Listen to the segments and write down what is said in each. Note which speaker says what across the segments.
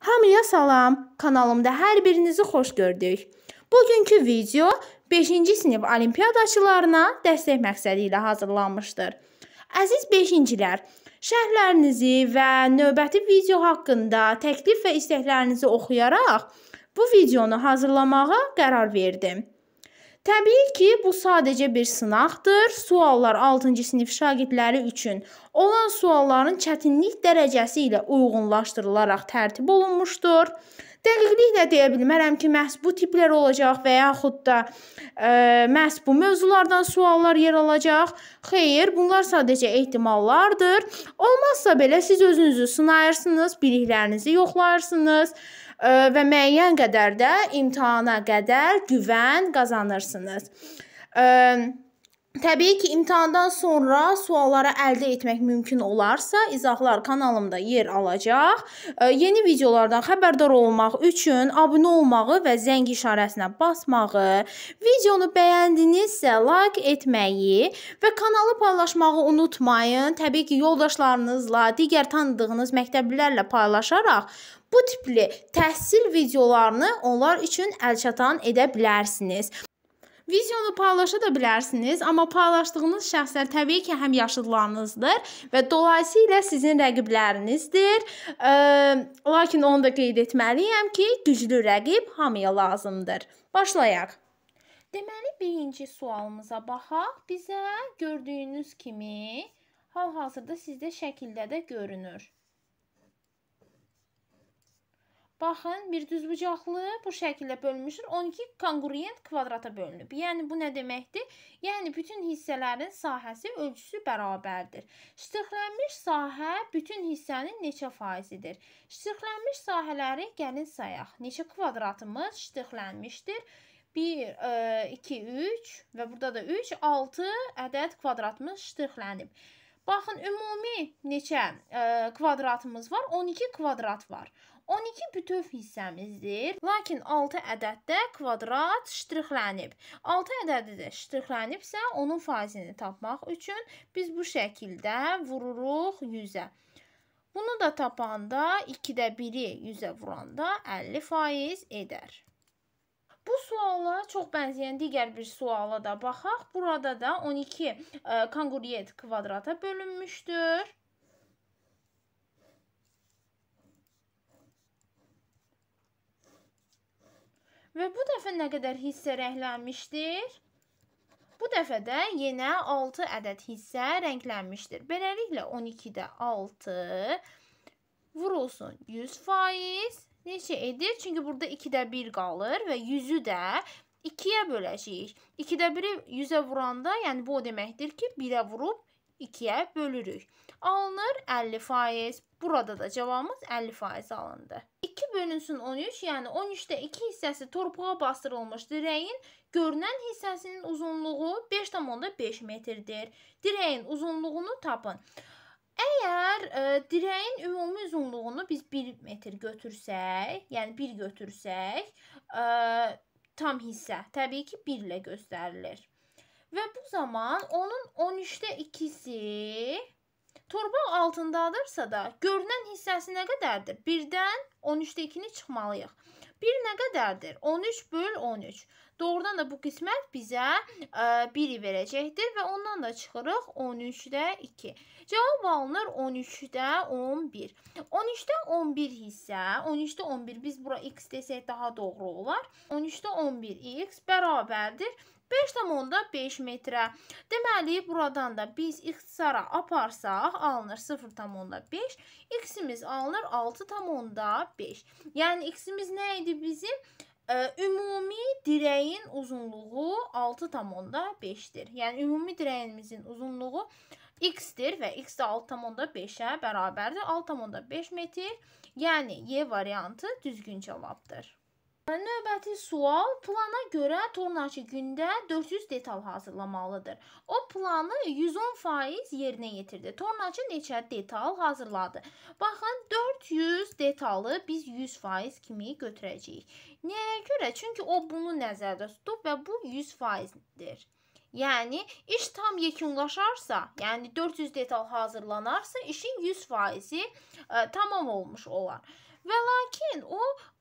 Speaker 1: Hamıya salam. Kanalımda hər birinizi xoş gördük. Bugünkü video 5-ci sinif olimpiadaçılarına dəstək məqsədi ilə hazırlanmışdır. Əziz 5-cilər, şərhlərinizi və növbəti video haqqında təklif və istəklərinizi oxuyaraq bu videonu hazırlamağa qərar verdim. Təbii ki, bu sadəcə bir sınaqdır. Suallar 6-cı sinif şagirdləri üçün olan sualların çətinlik dərəcəsi ilə uyğunlaşdırılaraq tərtib olunmuşdur. Dəqiqliklə deyə bilmərəm ki, məhz bu tiplər olacaq və yaxud da ə, e, məhz bu mövzulardan suallar yer alacaq. Xeyr, bunlar sadəcə ehtimallardır. Olmazsa belə siz özünüzü sınayırsınız, biliklərinizi yoxlayırsınız və müəyyən qədər də imtahana qədər güvən qazanırsınız. Təbii ki, imtahandan sonra sualları əldə etmək mümkün olarsa, izahlar kanalımda yer alacaq. Yeni videolardan xəbərdar olmaq üçün abunə olmağı və zəng işarəsinə basmağı, videonu bəyəndinizsə like etməyi və kanalı paylaşmağı unutmayın. Təbii ki, yoldaşlarınızla, digər tanıdığınız məktəblilərlə paylaşaraq bu tipli təhsil videolarını onlar üçün əlçatan edə bilərsiniz. Videonu paylaşa da bilərsiniz, amma paylaşdığınız şəxslər təbii ki, həm yaşıdlarınızdır və dolayısıyla sizin rəqiblərinizdir. E, lakin onu da qeyd etməliyəm ki, güclü rəqib hamıya lazımdır. Başlayaq. Deməli, birinci sualımıza baxaq. Bizə gördüyünüz kimi hal-hazırda sizdə şəkildə də görünür. Baxın, bir düzbucaqlı bu şəkildə bölünmüşdür. 12 konqruent kvadrata bölünüb. Yəni bu nə deməkdir? Yəni bütün hissələrin sahəsi ölçüsü bərabərdir. Ştrixlənmiş sahə bütün hissənin neçə faizidir? Ştrixlənmiş sahələri gəlin sayaq. Neçə kvadratımız ştrixlənmişdir? 1, 2, e, 3 və burada da 3, 6 ədəd kvadratımız ştrixlənib. Baxın, ümumi neçə ə, e, kvadratımız var? 12 kvadrat var. 12 bütöv hissəmizdir. Lakin 6 ədəddə kvadrat ştrixlənib. 6 ədədi də ştrixlənibsə, onun faizini tapmaq üçün biz bu şəkildə vururuq 100-ə. Bunu da tapanda 2-də 1-i 100-ə vuranda 50% edər. Bu suala çox bənzəyən digər bir suala da baxaq. Burada da 12 e, kongruent kvadrata bölünmüşdür. Və bu dəfə nə qədər hissə rənglənmişdir? Bu dəfə də yenə 6 ədəd hissə rənglənmişdir. Beləliklə 12-də 6 vurulsun 100%. Neçə edir? Çünki burada 2-də 1 qalır və 100-ü də 2-yə böləcəyik. 2-də 1-i 100-ə vuranda, yəni bu o deməkdir ki, 1-ə vurub 2-yə bölürük. Alınır 50%. Burada da cavabımız 50% alındı. 2 bölünsün 13, yəni 13-də 2 hissəsi torpağa bastırılmış dirəyin görünən hissəsinin uzunluğu 5,5 metrdir. Dirəyin uzunluğunu tapın. Əgər e, dirəyin ümumi uzunluğunu biz 1 metr götürsək, yəni 1 götürsək, e, tam hissə təbii ki 1 ilə göstərilir. Və bu zaman onun 13-də 2-si torpaq altındadırsa da, görünən hissəsi nə qədərdir? 1-dən 13-də 2-ni çıxmalıyıq. 1 nə qədərdir? 13 böl 13. Doğrudan da bu qismət bizə 1-i e, verəcəkdir və ondan da çıxırıq 13-də 2. Cavab alınır 13-də 11. 13-də 11 hissə, 13-də 11 biz bura x desək daha doğru olar. 13-də 11x bərabərdir 5,5 metrə. Deməli, buradan da biz ixtisara aparsaq, alınır 0,5, x-imiz alınır 6,5. Yəni, x-imiz nə idi bizim? Ə, ümumi dirəyin uzunluğu 6,5-dir. Yəni, ümumi dirəyimizin uzunluğu x-dir və x də 6,5-ə bərabərdir. 6,5 metr, yəni Y variantı düzgün cavabdır. Növbəti sual plana görə tornacı gündə 400 detal hazırlamalıdır. O planı 110% yerinə yetirdi. Tornacı neçə detal hazırladı? Baxın 400 detalı biz 100% kimi götürəcəyik. Nəyə görə? Çünki o bunu nəzərdə tutub və bu 100%dir. Yəni iş tam yekunlaşarsa, yəni 400 detal hazırlanarsa, işin 100%-i e, tamam olmuş olar. Və lakin o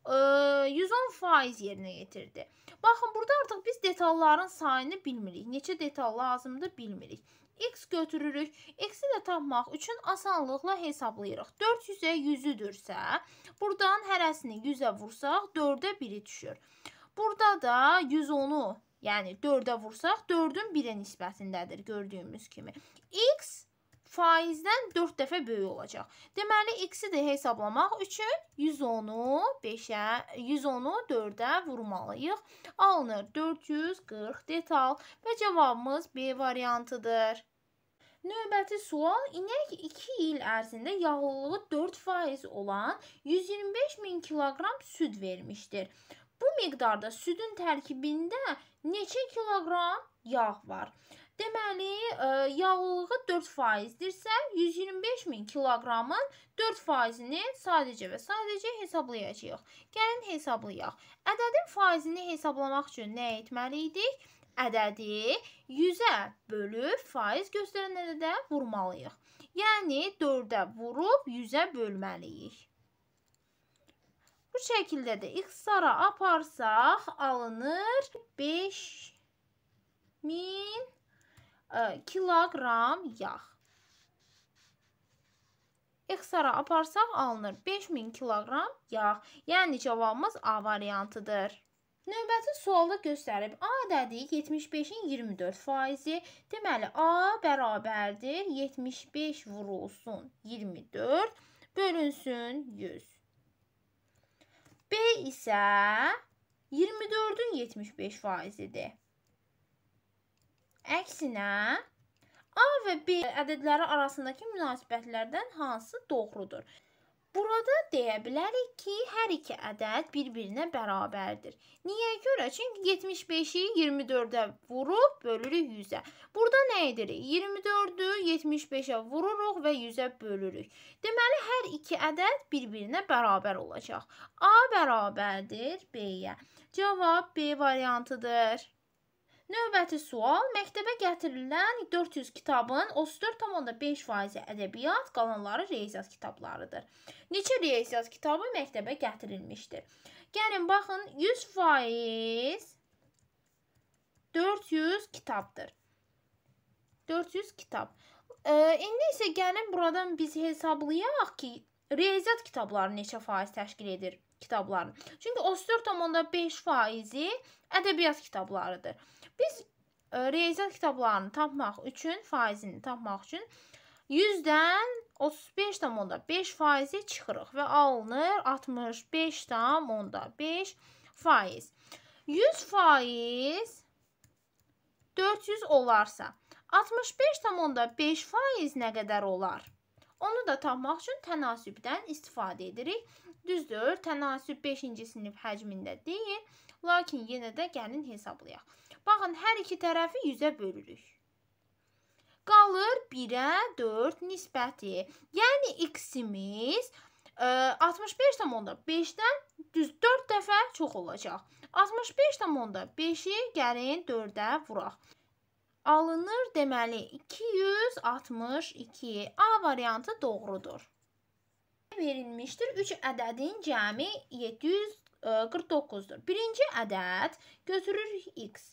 Speaker 1: 110 faiz yerinə yetirdi. Baxın, burada artıq biz detalların sayını bilmirik. Neçə detal lazımdır bilmirik. X götürürük. X-i də tapmaq üçün asanlıqla hesablayırıq. 400-ə 100-üdürsə, buradan hərəsini 100-ə vursaq, 4-ə 1-i düşür. Burada da 110-u, yəni 4-ə vursaq, 4-ün 1-ə nisbətindədir gördüyümüz kimi. X faizdən 4 dəfə böyük olacaq. Deməli x-i də hesablamaq üçün 110-u 5-ə, 110-u 4-ə vurmalıyıq. Alınır 440 detal və cavabımız B variantıdır. Növbəti sual inək 2 il ərzində yağlılığı 4% olan 125 min kiloqram süd vermişdir. Bu miqdarda südün tərkibində neçə kiloqram yağ var? Deməli, e, yağlılığı 4%-dirsə, 125 min kiloqramın 4%-ni sadəcə və sadəcə hesablayacağıq. Gəlin hesablayaq. Ədədin faizini hesablamaq üçün nə etməli idik? Ədədi 100-ə bölüb faiz göstərən ədədə vurmalıyıq. Yəni 4-ə vurub 100-ə bölməliyik. Bu şəkildə də ixtisara aparsaq alınır 5 min kiloqram yağ. İxtisara aparsaq alınır 5000 kiloqram yağ. Yəni cavabımız A variantıdır. Növbəti sualı göstərib A ədədi 75-in 24 faizi. Deməli A bərabərdir 75 vurulsun 24 bölünsün 100. B isə 24-ün 75 faizidir. Əksinə, A və B ədədləri arasındakı münasibətlərdən hansı doğrudur? Burada deyə bilərik ki, hər iki ədəd bir-birinə bərabərdir. Niyə görə? Çünki 75-i 24-ə vurub bölürük 100-ə. Burada nə edirik? 24-ü 75-ə vururuq və 100-ə bölürük. Deməli, hər iki ədəd bir-birinə bərabər olacaq. A bərabərdir B-yə. Cavab B variantıdır. Növbəti sual: Məktəbə gətirilən 400 kitabın 34,5%-i ədəbiyyat, qalanları riyaziyyat kitablarıdır. Neçə riyaziyyat kitabı məktəbə gətirilmişdir? Gəlin baxın, 100% 400 kitabdır. 400 kitab. E, indi isə gəlin buradan biz hesablayaq ki, riyaziyyat kitabları neçə faiz təşkil edir kitabların. Çünki 34,5 faizi ədəbiyyat kitablarıdır. Biz e, riyaziyyat kitablarını tapmaq üçün, faizini tapmaq üçün 100-dən 35,5 faizi çıxırıq və alınır 65,5 faiz. 100 faiz 400 olarsa, 65,5 faiz nə qədər olar? Onu da tapmaq üçün tənasübdən istifadə edirik. Düzdür, tənasüb 5-ci sinif həcmində deyil, lakin yenə də gəlin hesablayaq. Baxın, hər iki tərəfi 100-ə bölürük. Qalır 1-ə 4 nisbəti. Yəni x-imiz 65,5-dən e, düz 4 dəfə çox olacaq. 65,5-i gəlin 4-ə vuraq alınır deməli 262. A variantı doğrudur verilmişdir. 3 ədədin cəmi 749-dur. E, Birinci ədəd götürür x.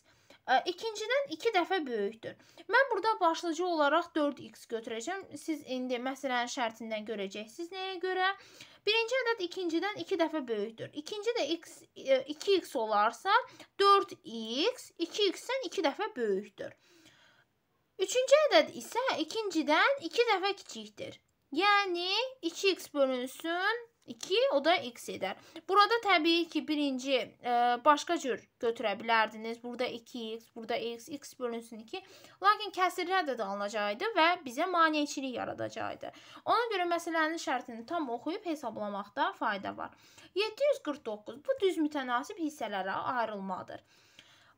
Speaker 1: E, ikincidən 2 iki dəfə böyükdür. Mən burada başlıcı olaraq 4x götürəcəm. Siz indi məsələnin şərtindən görəcəksiniz nəyə görə. Birinci ədəd ikincidən 2 iki dəfə böyükdür. İkinci də x 2x e, olarsa 4x 2x-dən 2 iki dəfə böyükdür. Üçüncü ədəd isə ikincidən 2 dəfə kiçikdir. Yəni 2x bölünsün 2 o da x edər. Burada təbii ki, birinci ə, e, başqa cür götürə bilərdiniz. Burada 2x, burada x, x bölünsün 2. Lakin kəsirlər də dalınacaqdı və bizə maneçilik yaradacaqdı. Ona görə məsələnin şərtini tam oxuyub hesablamaqda fayda var. 749 bu düz mütənasib hissələrə ayrılmadır.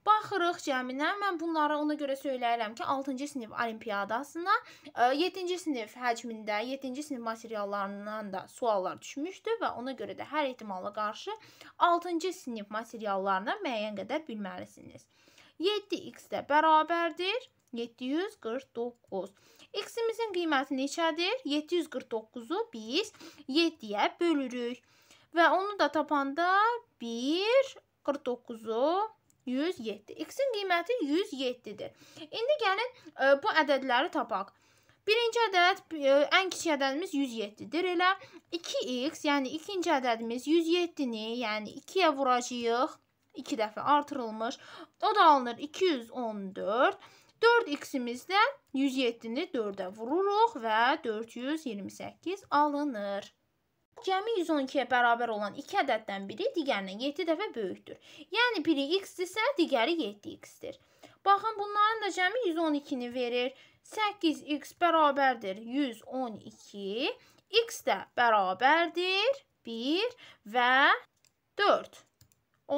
Speaker 1: Baxırıq cəminə. Mən bunları ona görə söyləyirəm ki, 6-cı sinif olimpiyadasına, 7-ci e, sinif həcmində, 7-ci sinif materiallarından da suallar düşmüşdü və ona görə də hər ehtimala qarşı 6-cı sinif materiallarına müəyyən qədər bilməlisiniz. 7x də bərabərdir 749. X-imizin qiyməti neçədir? 749-u biz 7-yə bölürük. Və onu da tapanda 1 49-u 107. X-in qiyməti 107-dir. İndi gəlin ə, e, bu ədədləri tapaq. Birinci ədəd, ə, e, ən kiçik ədədimiz 107-dir. Elə 2x, yəni ikinci ədədimiz 107-ni, yəni 2-yə vuracağıq. 2 dəfə artırılmış. O da alınır 214. 4x-imiz də 107-ni 4-ə vururuq və 428 alınır. Cəmi 112-yə bərabər olan 2 ədəddən biri digərindən 7 dəfə böyükdür. Yəni biri x-dirsə, digəri 7x-dir. Baxın, bunların da cəmi 112-ni verir. 8x bərabərdir 112, x də bərabərdir 1 və 4.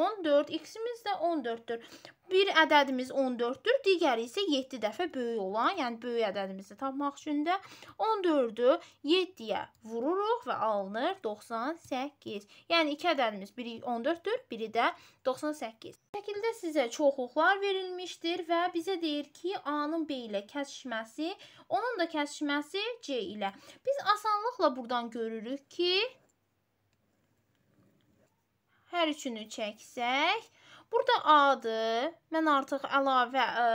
Speaker 1: 14 x-imiz də 14-dür bir ədədimiz 14-dür, digəri isə 7 dəfə böyük olan, yəni böyük ədədimizi tapmaq üçün də 14-ü 7-yə vururuq və alınır 98. Yəni iki ədədimiz biri 14-dür, biri də 98. Bu şəkildə sizə çoxluqlar verilmişdir və bizə deyir ki, A-nın B ilə kəsişməsi, onun da kəsişməsi C ilə. Biz asanlıqla buradan görürük ki, hər üçünü çəksək, Burada A-dır. Mən artıq əlavə ə,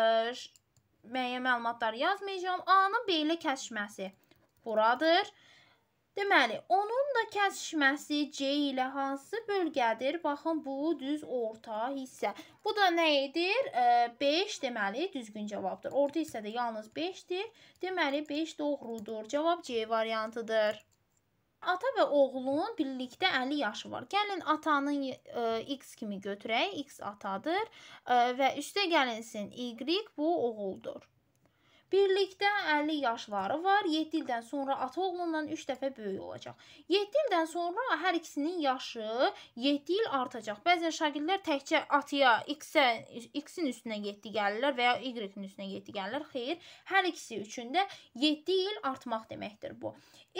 Speaker 1: müəyyən məlumatlar yazmayacağım. A-nın B ilə kəsişməsi buradır. Deməli, onun da kəsişməsi C ilə hansı bölgədir? Baxın, bu düz orta hissə. Bu da nə edir? 5 deməli düzgün cavabdır. Orta hissədə yalnız 5-dir. Deməli 5 doğrudur. Cavab C variantıdır. Ata və oğlun birlikdə 50 yaşı var. Gəlin atanın ə, e, x kimi götürək. X atadır ə, e, və üstə gəlinsin y bu oğuldur. Birlikdə 50 yaşları var. 7 ildən sonra ata oğlundan 3 dəfə böyük olacaq. 7 ildən sonra hər ikisinin yaşı 7 il artacaq. Bəzən şagirdlər təkcə ataya x-ə x-in üstünə 7 gəlirlər və ya y-in üstünə 7 gəlirlər. Xeyr, hər ikisi üçün də 7 il artmaq deməkdir bu.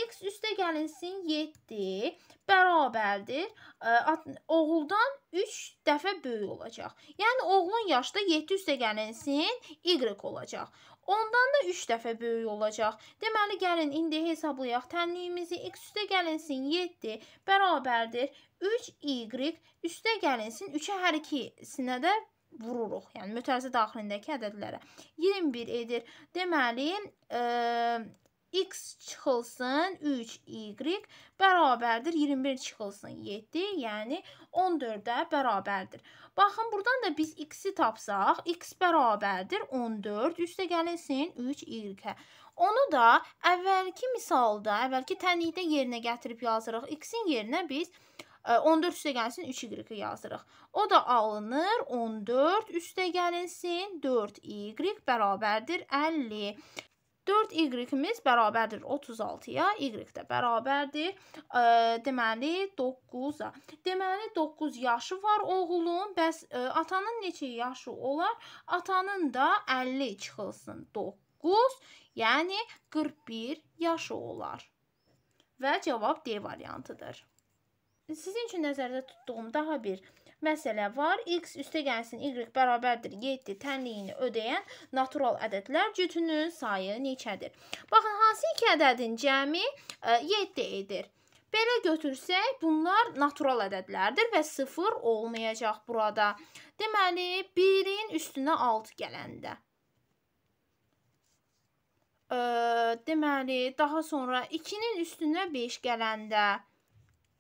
Speaker 1: x üstə gəlinsin 7 bərabərdir oğuldan 3 dəfə böyük olacaq. Yəni oğlun yaşda 7 üstə gəlinsin y olacaq. Ondan da 3 dəfə böyük olacaq. Deməli, gəlin indi hesablayaq. Tənliyimizi x üstə gəlinsin 7 bərabərdir 3y üstə gəlinsin 3-ə hər ikisinə də vururuq. Yəni mütərcə daxilindəki ədədlərə 21 edir. Deməli, e, x çıxılsın 3, y bərabərdir 21 çıxılsın 7, yəni 14-ə bərabərdir. Baxın, buradan da biz x-i tapsaq, x bərabərdir 14, üstə gəlinsin 3, y-ə. Onu da əvvəlki misalda, əvvəlki tənlikdə yerinə gətirib yazırıq. X-in yerinə biz 14 e, üstə gəlinsin 3 y yazırıq. O da alınır 14 üstə gəlinsin 4 y bərabərdir 50. 4y-imiz bərabərdir 36-ya, y də bərabərdir, e, deməli, 9-a. Deməli, 9 yaşı var oğulun, bəs e, atanın neçə yaşı olar? Atanın da 50 çıxılsın, 9, yəni 41 yaşı olar. Və cavab D variantıdır. Sizin üçün nəzərdə tutduğum daha bir məsələ var. X üstə gəlsin Y bərabərdir 7 tənliyini ödəyən natural ədədlər cütünün sayı neçədir? Baxın, hansı iki ədədin cəmi 7 e, edir? Belə götürsək, bunlar natural ədədlərdir və 0 olmayacaq burada. Deməli, 1-in üstünə 6 gələndə. E, deməli, daha sonra 2-nin üstünə 5 gələndə.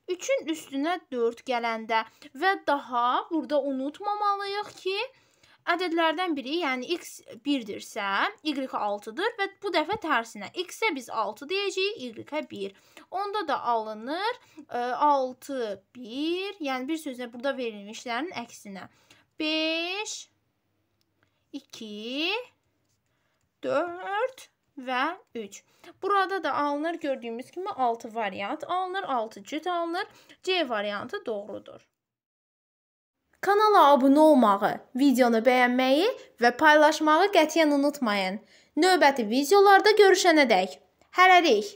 Speaker 1: 3-ün üstünə 4 gələndə və daha burada unutmamalıyıq ki, ədədlərdən biri, yəni x 1-dirsə, y 6-dır və bu dəfə tərsinə. x-ə biz 6 deyəcəyik, y-ə 1. Onda da alınır 6 e, 1, yəni bir sözlə burada verilmişlərin əksinə. 5 2 4 və 3. Burada da alınır gördüyümüz kimi 6 variant alınır, 6 cüt alınır. C variantı doğrudur. Kanala abunə olmağı, videonu bəyənməyi və paylaşmağı qətiyyən unutmayın. Növbəti videolarda görüşənədək. Hələlik!